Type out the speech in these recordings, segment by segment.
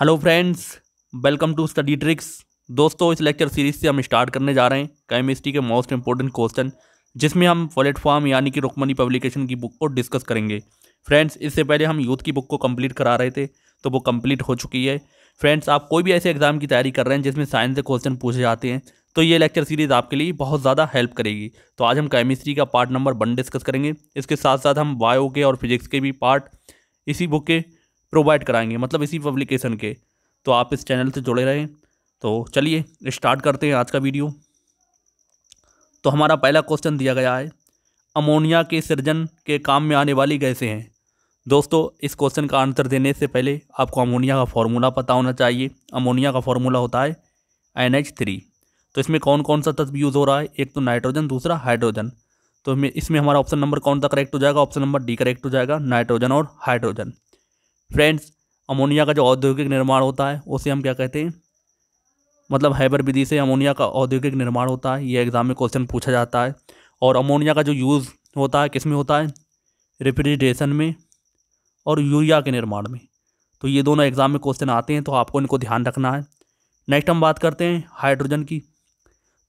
hello friends welcome to Study Tricks दोस्तों इस lecture series से हम स्टार्ट करने जा रहे हैं केमिस्ट्री के मोस्ट इंपॉर्टेंट क्वेश्चन जिसमें हम प्लेटफॉर्म यानी कि रुकमनी पब्लिकेशन की बुक को डिस्कस करेंगे फ्रेंड्स इससे पहले हम यूथ की बुक को कंप्लीट करा रहे थे तो वो कंप्लीट हो चुकी है फ्रेंड्स आप कोई भी ऐसे एग्जाम की तैयारी कर रहे हैं जिसमें साइंस से क्वेश्चन पूछे जाते हैं तो ये लेक्चर सीरीज़ आपके लिए बहुत ज़्यादा हेल्प करेगी तो आज हम केमिस्ट्री का पार्ट नंबर वन डिस्कस करेंगे इसके साथ साथ हम बायो के और फिजिक्स के भी पार्ट इसी बुक के प्रोवाइड कराएंगे मतलब इसी पब्लिकेशन के तो आप इस चैनल से जुड़े रहें तो चलिए स्टार्ट करते हैं आज का वीडियो तो हमारा पहला क्वेश्चन दिया गया है अमोनिया के सृजन के काम में आने वाली गैसें हैं दोस्तों इस क्वेश्चन का आंसर देने से पहले आपको अमोनिया का फार्मूला पता होना चाहिए अमोनिया का फार्मूला होता है एन एच थ्री तो इसमें कौन कौन सा तत्व यूज़ हो रहा है एक तो नाइट्रोजन दूसरा हाइड्रोजन तो इसमें हमारा ऑप्शन नंबर कौन सा करेक्ट हो जाएगा ऑप्शन नंबर डी करेक्ट हो जाएगा नाइट्रोजन और हाइड्रोजन फ्रेंड्स अमोनिया का जो औद्योगिक निर्माण होता है उसे हम क्या कहते हैं मतलब हैबर विधि से अमोनिया का औद्योगिक निर्माण होता है ये एग्ज़ाम में क्वेश्चन पूछा जाता है और अमोनिया का जो यूज़ होता है किस में होता है रेफ्रिजरेशन में और यूरिया के निर्माण में तो ये दोनों एग्ज़ाम में क्वेश्चन आते हैं तो आपको इनको ध्यान रखना है नेक्स्ट हम बात करते हैं हाइड्रोजन की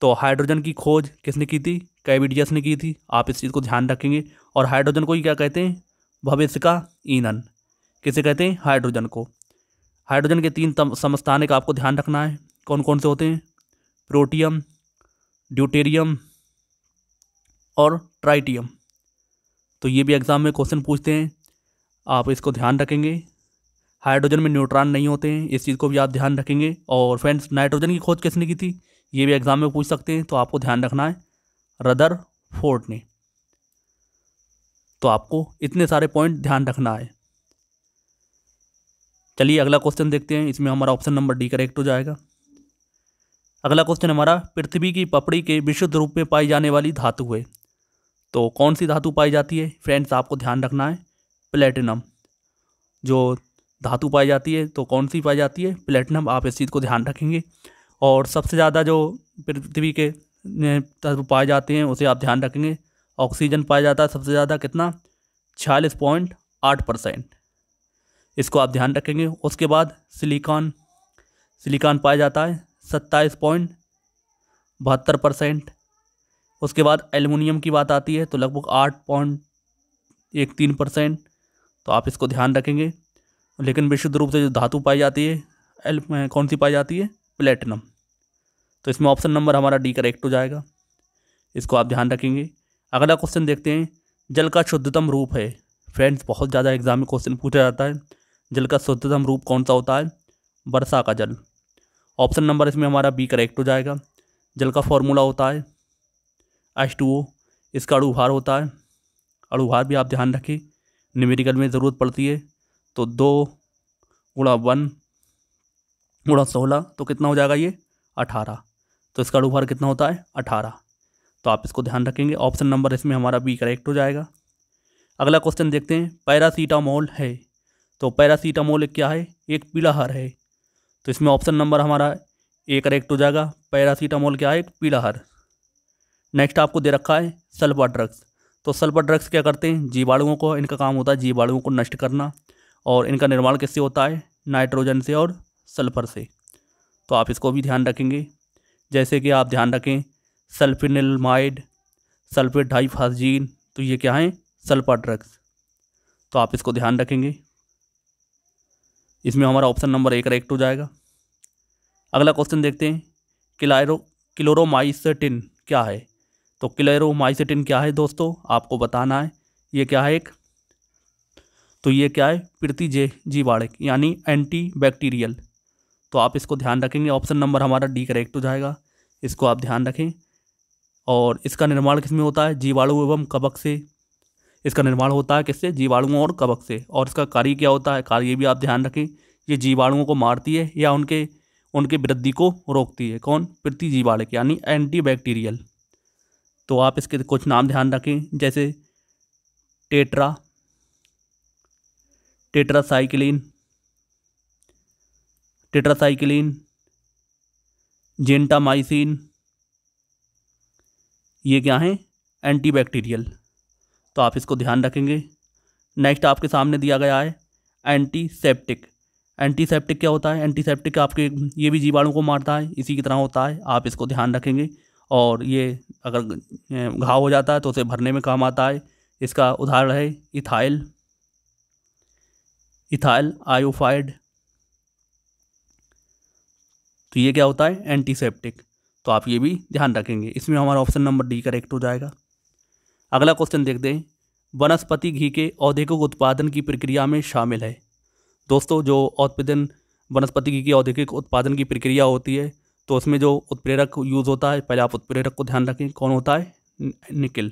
तो हाइड्रोजन की खोज किसने की थी कैबिडियस ने की थी आप इस चीज़ को ध्यान रखेंगे और हाइड्रोजन को ही क्या कहते हैं भविष्य का ईंधन किसे कहते हैं हाइड्रोजन को हाइड्रोजन के तीन समस्थानिक आपको ध्यान रखना है कौन कौन से होते हैं प्रोटियम ड्यूटेरियम और ट्राइटियम तो ये भी एग्ज़ाम में क्वेश्चन पूछते हैं आप इसको ध्यान रखेंगे हाइड्रोजन में न्यूट्रॉन नहीं होते हैं इस चीज़ को भी आप ध्यान रखेंगे और फ्रेंड्स नाइट्रोजन की खोज किसने की थी ये भी एग्ज़ाम में पूछ सकते हैं तो आपको ध्यान रखना है रदर फोर्ट ने तो आपको इतने सारे पॉइंट ध्यान रखना है चलिए अगला क्वेश्चन देखते हैं इसमें हमारा ऑप्शन नंबर डी करेक्ट हो जाएगा अगला क्वेश्चन हमारा पृथ्वी की पपड़ी के विशुद्ध रूप में पाई जाने वाली धातु है तो कौन सी धातु पाई जाती है फ्रेंड्स आपको ध्यान रखना है प्लेटिनम जो धातु पाई जाती है तो कौन सी पाई जाती है प्लेटिनम आप इस चीज़ को ध्यान रखेंगे और सबसे ज़्यादा जो पृथ्वी के तत्व पाए जाते हैं उसे आप ध्यान रखेंगे ऑक्सीजन पाया जाता है सबसे ज़्यादा कितना छियालीस पॉइंट आठ परसेंट इसको आप ध्यान रखेंगे उसके बाद सिलिकॉन सिलिकॉन पाया जाता है सत्ताईस पॉइंट बहत्तर परसेंट उसके बाद एलमिनियम की बात आती है तो लगभग आठ पॉइंट एक तीन परसेंट तो आप इसको ध्यान रखेंगे लेकिन विशुद्ध रूप से जो धातु पाई जाती है एल कौन सी पाई जाती है प्लेटिनम तो इसमें ऑप्शन नंबर हमारा डी करेक्ट हो जाएगा इसको आप ध्यान रखेंगे अगला क्वेश्चन देखते हैं जल का शुद्धतम रूप है फ्रेंड्स बहुत ज़्यादा एग्जाम में क्वेश्चन पूछा जाता है जल का शुद्धतम रूप कौन सा होता है वर्षा का जल ऑप्शन नंबर इसमें हमारा बी करेक्ट हो जाएगा जल का फॉर्मूला होता है एच टू ओ इसका अड़ुभार होता है अड़ुभार भी आप ध्यान रखें निमेरिकल में ज़रूरत पड़ती है तो दो गुणा वन गुणा सोलह तो कितना हो जाएगा ये अठारह तो इसका अड़ुभार कितना होता है अठारह तो आप इसको ध्यान रखेंगे ऑप्शन नंबर इसमें हमारा बी करेक्ट हो जाएगा अगला क्वेश्चन देखते हैं पैरासीटामोल है तो पैरासीटामोल क्या है एक पीलाहार है तो इसमें ऑप्शन नंबर हमारा ए करेक्ट हो जाएगा पैरासीटामोल क्या है एक पीलाहार नेक्स्ट आपको दे रखा है सल्फा ड्रग्स तो सल्फा ड्रग्स क्या करते हैं जीवाणुओं को इनका काम होता है जीवाणुओं को नष्ट करना और इनका निर्माण किससे होता है नाइट्रोजन से और सल्फर से तो आप इसको भी ध्यान रखेंगे जैसे कि आप ध्यान रखें सल्फिनलमाइड सल्फेट हाइफाजीन तो ये क्या हैं सल्फा ड्रग्स तो आप इसको ध्यान रखेंगे इसमें हमारा ऑप्शन नंबर एक करेक्ट हो जाएगा अगला क्वेश्चन देखते हैं किलायरो क्लोरोमाइसेटिन क्या है तो क्लेरोमाइसेटिन क्या है दोस्तों आपको बताना है ये क्या है एक तो ये क्या है जे जीवाड़क यानी एंटी बैक्टीरियल तो आप इसको ध्यान रखेंगे ऑप्शन नंबर हमारा डी करेक्ट हो जाएगा इसको आप ध्यान रखें और इसका निर्माण किसमें होता है जीवाणु एवं कबक से इसका निर्माण होता है किससे जीवाणुओं और कवक से और इसका कार्य क्या होता है कार्य ये भी आप ध्यान रखें ये जीवाणुओं को मारती है या उनके उनके वृद्धि को रोकती है कौन प्रति के यानी एंटीबैक्टीरियल तो आप इसके कुछ नाम ध्यान रखें जैसे टेट्रा टेट्रासाइक्लिन टेट्रासाइक्लिन जेंटामाइसिन ये क्या हैं एंटीबैक्टीरियल तो आप इसको ध्यान रखेंगे नेक्स्ट आपके सामने दिया गया है एंटीसेप्टिक एंटीसेप्टिक क्या होता है एंटीसेप्टिक आपके ये भी जीवाणु को मारता है इसी की तरह होता है आप इसको ध्यान रखेंगे और ये अगर घाव हो जाता है तो उसे भरने में काम आता है इसका उदाहरण है इथाइल इथाइल आयोफाइड तो ये क्या होता है एंटीसेप्टिक तो आप ये भी ध्यान रखेंगे इसमें हमारा ऑप्शन नंबर डी करेक्ट हो जाएगा अगला क्वेश्चन देख दें वनस्पति घी के औद्योगिक उत्पादन की प्रक्रिया में शामिल है दोस्तों जो औद्योगिक वनस्पति घी की औद्योगिक उत्पादन की प्रक्रिया होती है तो उसमें जो उत्प्रेरक यूज़ होता है पहले आप उत्प्रेरक को ध्यान रखें कौन होता है निकिल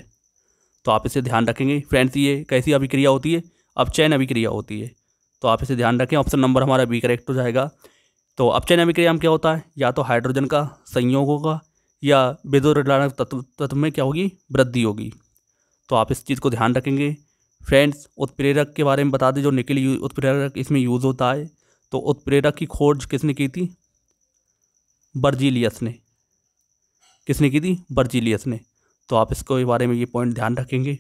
तो आप इसे ध्यान रखेंगे फ्रेंड्स ये कैसी अभिक्रिया होती है अपचयन अभिक्रिया होती है तो आप इसे ध्यान रखें ऑप्शन नंबर हमारा बी करेक्ट हो जाएगा तो अपचयन अभिक्रिया में क्या होता है या तो हाइड्रोजन का संयोग होगा या विद्युत तत्व तत्व में क्या होगी वृद्धि होगी तो आप इस चीज़ को ध्यान रखेंगे फ्रेंड्स उत्प्रेरक के बारे में बता दें जो निकल उत्प्रेरक इसमें यूज़ होता है तो उत्प्रेरक की खोज किसने की थी बर्जीलियस ने किसने की थी बर्जीलियस ने तो आप इसको बारे में ये पॉइंट ध्यान रखेंगे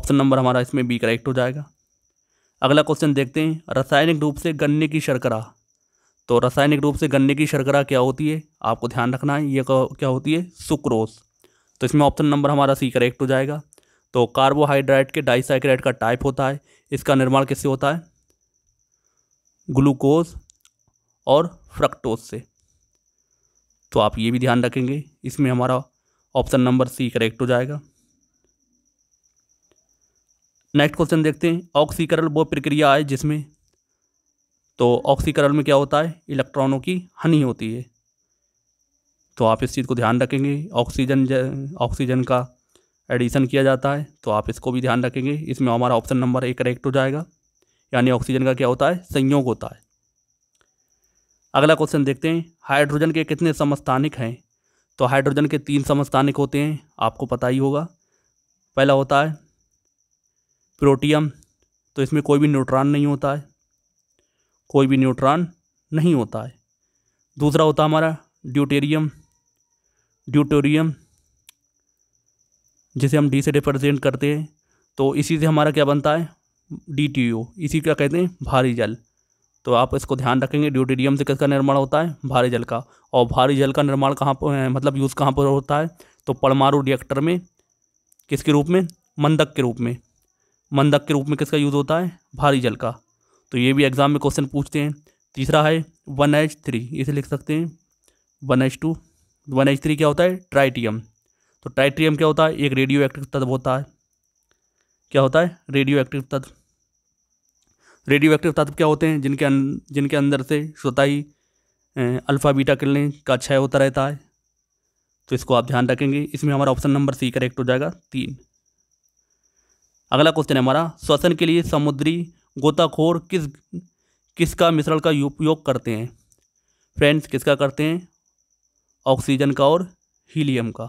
ऑप्शन नंबर हमारा इसमें बी करेक्ट हो जाएगा अगला क्वेश्चन देखते हैं रासायनिक रूप से गन्ने की शर्करा तो रासायनिक रूप से गन्ने की शर्करा क्या होती है आपको ध्यान रखना है ये क्या होती है सुक्रोस तो इसमें ऑप्शन नंबर हमारा सी करेक्ट हो जाएगा तो कार्बोहाइड्रेट के डाइसाइक्रेट का टाइप होता है इसका निर्माण किससे होता है ग्लूकोज और फ्रक्टोज से तो आप ये भी ध्यान रखेंगे इसमें हमारा ऑप्शन नंबर सी करेक्ट हो जाएगा नेक्स्ट क्वेश्चन देखते हैं ऑक्सीकरण वो प्रक्रिया है जिसमें तो ऑक्सीकरण में क्या होता है इलेक्ट्रॉनों की हनी होती है तो आप इस चीज़ को ध्यान रखेंगे ऑक्सीजन ऑक्सीजन का एडिशन किया जाता है तो आप इसको भी ध्यान रखेंगे इसमें हमारा ऑप्शन नंबर एक करेक्ट हो जाएगा यानी ऑक्सीजन का क्या होता है संयोग होता है अगला क्वेश्चन देखते हैं हाइड्रोजन के कितने समस्थानिक हैं तो हाइड्रोजन के तीन समस्थानिक होते हैं आपको पता ही होगा पहला होता है प्रोटियम तो इसमें कोई भी न्यूट्रॉन नहीं होता है कोई भी न्यूट्रॉन नहीं होता है दूसरा होता हमारा ड्यूटेरियम ड्यूटोरियम जिसे हम डी से रिप्रेजेंट करते हैं तो इसी से हमारा क्या बनता है डी टी इसी क्या कहते हैं भारी जल तो आप इसको ध्यान रखेंगे ड्यूटेरियम से किसका निर्माण होता है भारी जल का और भारी जल का निर्माण कहाँ पर मतलब यूज़ कहाँ पर होता है तो परमाणु रिएक्टर में किसके रूप में मंदक के रूप में मंदक के रूप में किसका यूज़ होता है भारी जल का तो ये भी एग्ज़ाम में क्वेश्चन पूछते हैं तीसरा है वन एच थ्री इसे लिख सकते हैं one H two one H three क्या होता है ट्राइटियम तो ट्राइट्रियम क्या होता है एक रेडियो एक्टिव तत्व होता है क्या होता है रेडियो एक्टिव तत्व रेडियो एक्टिव तत्व क्या होते हैं जिनके अन, अं-, जिनके अंदर से श्रोताई अल्फ़ा बीटा किरणें का क्षय होता रहता है तो इसको आप ध्यान रखेंगे इसमें हमारा ऑप्शन नंबर सी करेक्ट हो जाएगा तीन अगला क्वेश्चन है हमारा श्वसन के लिए समुद्री गोताखोर किस किसका मिश्रण का उपयोग करते हैं फ्रेंड्स किसका करते हैं ऑक्सीजन का और हीलियम का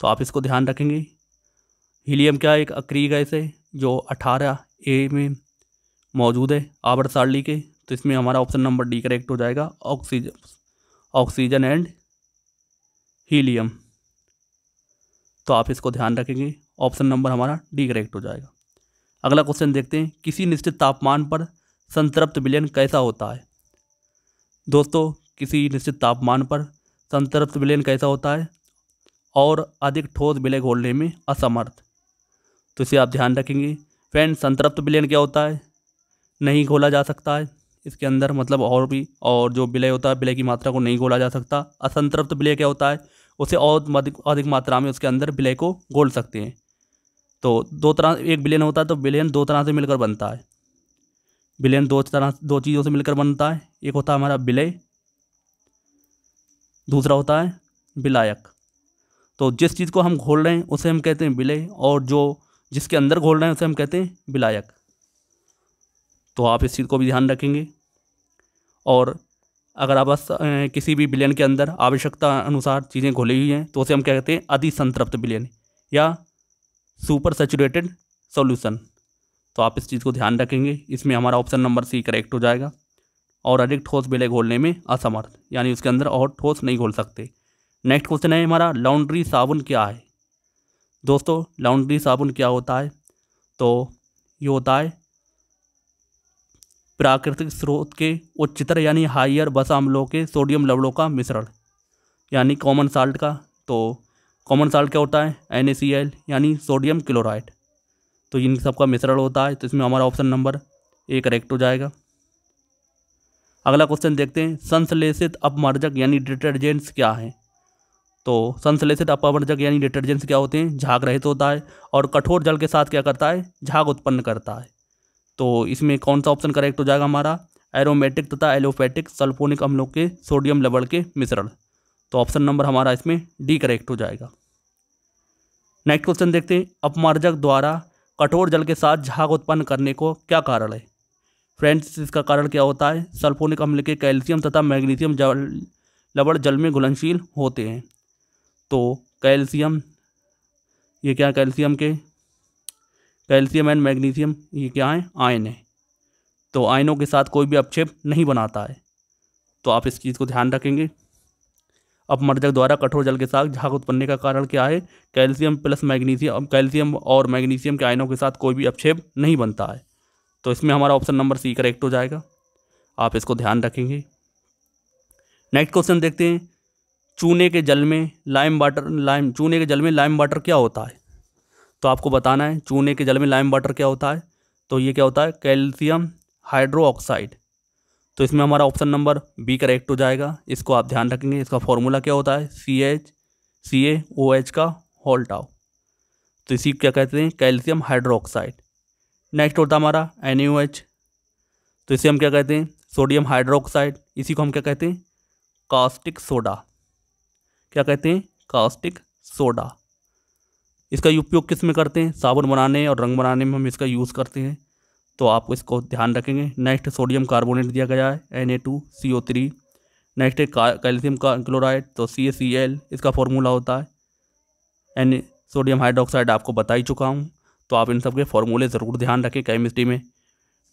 तो आप इसको ध्यान रखेंगे हीलियम क्या एक अक्रिय गैस है जो 18 ए में मौजूद है आवर सारणी के तो इसमें हमारा ऑप्शन नंबर डी करेक्ट हो जाएगा ऑक्सीजन ऑक्सीजन एंड हीलियम तो आप इसको ध्यान रखेंगे ऑप्शन नंबर हमारा डी करेक्ट हो जाएगा अगला क्वेश्चन देखते हैं किसी निश्चित तापमान पर संतृप्त विलयन कैसा होता है दोस्तों किसी निश्चित तापमान पर संतृप्त विलयन कैसा होता है और अधिक ठोस विलय घोलने में असमर्थ तो इसे आप ध्यान रखेंगे फ्रेंड संतृप्त विलयन क्या होता है नहीं घोला जा सकता है इसके अंदर मतलब और भी और जो विलय होता है विलय की मात्रा को नहीं घोला जा सकता असंतृप्त विलय क्या होता है उसे और अधिक अधिक मात्रा में उसके अंदर विलय को घोल सकते हैं तो दो तरह एक विलयन होता है तो बिलियन दो तरह से मिलकर बनता है बिलियन दो तरह दो चीज़ों से मिलकर बनता है एक होता है हमारा विलय दूसरा होता है विलायक तो जिस चीज़ को हम घोल रहे हैं उसे हम कहते हैं विलय और जो जिसके अंदर घोल रहे हैं उसे हम कहते हैं विलायक तो आप इस चीज़ को भी ध्यान रखेंगे और अगर आप किसी भी बिलियन के अंदर आवश्यकता अनुसार चीज़ें घोली हुई हैं तो उसे हम क्या कहते हैं अधि संतृप्त बिलियन या सुपर सेचुरेटेड सोल्यूसन तो आप इस चीज़ को ध्यान रखेंगे इसमें हमारा ऑप्शन नंबर सी करेक्ट हो जाएगा और अधिक ठोस बेले घोलने में असमर्थ यानी उसके अंदर और ठोस नहीं घोल सकते नेक्स्ट क्वेश्चन है हमारा लॉन्ड्री साबुन क्या है दोस्तों लॉन्ड्री साबुन क्या होता है तो ये होता है प्राकृतिक स्रोत के उच्चतर यानी हाइयर बसा अम्लों के सोडियम लवड़ों का मिश्रण यानी कॉमन साल्ट का तो कॉमन साल्ट क्या होता है एन यानी सोडियम क्लोराइड तो इन सबका मिश्रण होता है तो इसमें हमारा ऑप्शन नंबर ए करेक्ट हो जाएगा अगला क्वेश्चन देखते हैं संश्लेषित अपमर्जक यानी डिटर्जेंट्स क्या हैं तो संश्लेषित अपमर्जक यानी डिटर्जेंट्स क्या होते हैं झाग रहित होता है और कठोर जल के साथ क्या करता है झाग उत्पन्न करता है तो इसमें कौन सा ऑप्शन करेक्ट हो जाएगा हमारा एरोमेटिक तथा एलोपैथिक सल्फोनिक अम्लों के सोडियम लवण के मिश्रण तो ऑप्शन नंबर हमारा इसमें डी करेक्ट हो जाएगा नेक्स्ट क्वेश्चन देखते हैं अपमार्जक द्वारा कठोर जल के साथ झाग उत्पन्न करने को क्या कारण है फ्रेंड्स इसका कारण क्या होता है सल्फोनिक अम्ल के कैल्शियम तथा मैग्नीशियम जल लवण जल में घुलनशील होते हैं तो कैल्शियम ये क्या कैल्शियम के कैल्शियम एंड मैग्नीशियम ये क्या है आयन है तो आयनों के साथ कोई भी अपक्षेप नहीं बनाता है तो आप इस चीज़ को ध्यान रखेंगे अब मर्जक द्वारा कठोर जल के साथ झाग उत्पन्न का कारण क्या है कैल्शियम प्लस मैग्नीशियम कैल्शियम और मैग्नीशियम के आयनों के साथ कोई भी अपक्षेप नहीं बनता है तो इसमें हमारा ऑप्शन नंबर सी करेक्ट हो जाएगा आप इसको ध्यान रखेंगे नेक्स्ट क्वेश्चन देखते हैं चूने के जल में लाइम वाटर लाइम चूने के जल में लाइम वाटर क्या होता है तो आपको बताना है चूने के जल में लाइम वाटर क्या होता है तो ये क्या होता है कैल्शियम हाइड्रो ऑक्साइड तो इसमें हमारा ऑप्शन नंबर बी करेक्ट हो जाएगा इसको आप ध्यान रखेंगे इसका फॉर्मूला क्या होता है सी एच सी ए ओ एच का होल्टाओ तो इसी क्या कहते हैं कैल्शियम हाइड्रो ऑक्साइड नेक्स्ट होता हमारा एन तो इसे हम क्या कहते हैं सोडियम हाइड्रोक्साइड इसी को हम क्या कहते हैं कास्टिक सोडा क्या कहते हैं कास्टिक सोडा इसका उपयोग किस में करते हैं साबुन बनाने और रंग बनाने में हम इसका यूज़ करते हैं तो आप इसको ध्यान रखेंगे नेक्स्ट सोडियम कार्बोनेट दिया गया है N A two C O three next है कैल्शियम का क्लोराइड तो सी ए सी एल इसका फॉर्मूला होता है एन सोडियम हाइड्रोक्साइड आपको बता ही चुका हूँ तो आप इन सब के फॉर्मूले ज़रूर ध्यान रखें केमिस्ट्री में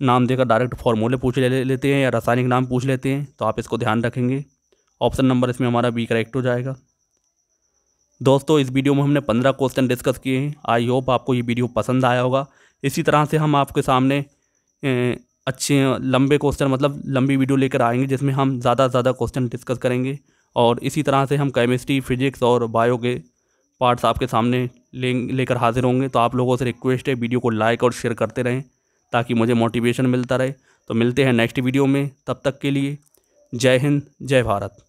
नाम देकर डायरेक्ट फॉर्मूले पूछ ले लेते हैं या रासायनिक नाम पूछ लेते हैं तो आप इसको ध्यान रखेंगे ऑप्शन नंबर इसमें हमारा बी करेक्ट हो जाएगा दोस्तों इस वीडियो में हमने पंद्रह क्वेश्चन डिस्कस किए हैं आई होप आपको ये वीडियो पसंद आया होगा इसी तरह से हम आपके सामने अच्छे लंबे क्वेश्चन मतलब लंबी वीडियो लेकर आएंगे जिसमें हम ज़्यादा से ज़्यादा क्वेश्चन डिस्कस करेंगे और इसी तरह से हम केमिस्ट्री फिजिक्स और बायो के पार्ट्स आपके सामने ले लेकर हाजिर होंगे तो आप लोगों से रिक्वेस्ट है वीडियो को लाइक और शेयर करते रहें ताकि मुझे मोटिवेशन मिलता रहे तो मिलते हैं नेक्स्ट वीडियो में तब तक के लिए जय हिंद जय भारत